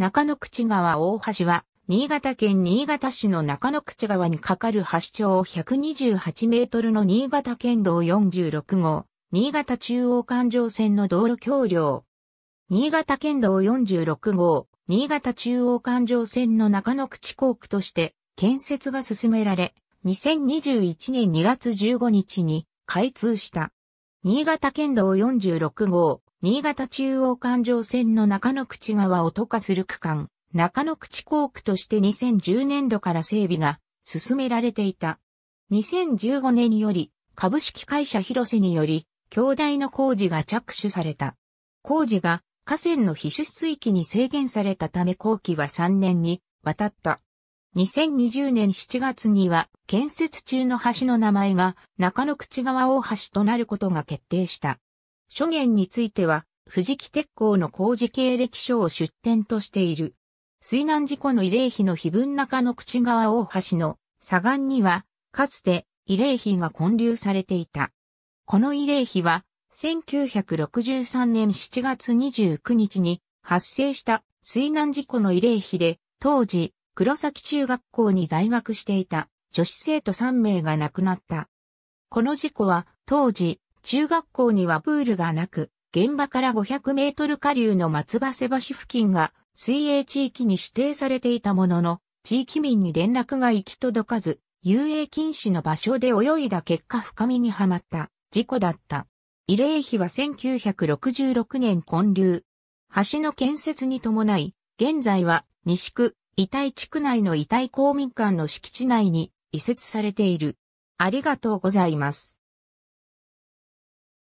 中野口川大橋は、新潟県新潟市の中野口川に架かる橋長128メートルの新潟県道46号、新潟中央環状線の道路橋梁。新潟県道46号、新潟中央環状線の中野口港区として建設が進められ、2021年2月15日に開通した。新潟県道46号、新潟中央環状線の中野口川を渡下する区間、中野口港区として2010年度から整備が進められていた。2015年により株式会社広瀬により、兄弟の工事が着手された。工事が河川の非出水域に制限されたため工期は3年に渡った。2020年7月には建設中の橋の名前が中野口川大橋となることが決定した。諸言については、藤木鉄工の工事経歴書を出典としている。水難事故の慰霊碑の碑文中の口川大橋の左岸には、かつて慰霊碑が建立されていた。この慰霊碑は、1963年7月29日に発生した水難事故の慰霊碑で、当時、黒崎中学校に在学していた女子生徒3名が亡くなった。この事故は当時中学校にはプールがなく、現場から500メートル下流の松橋瀬橋付近が水泳地域に指定されていたものの、地域民に連絡が行き届かず、遊泳禁止の場所で泳いだ結果深みにはまった事故だった。慰霊碑は1966年建立。橋の建設に伴い、現在は西区、遺体地区内の遺体公民館の敷地内に移設されている。ありがとうございます。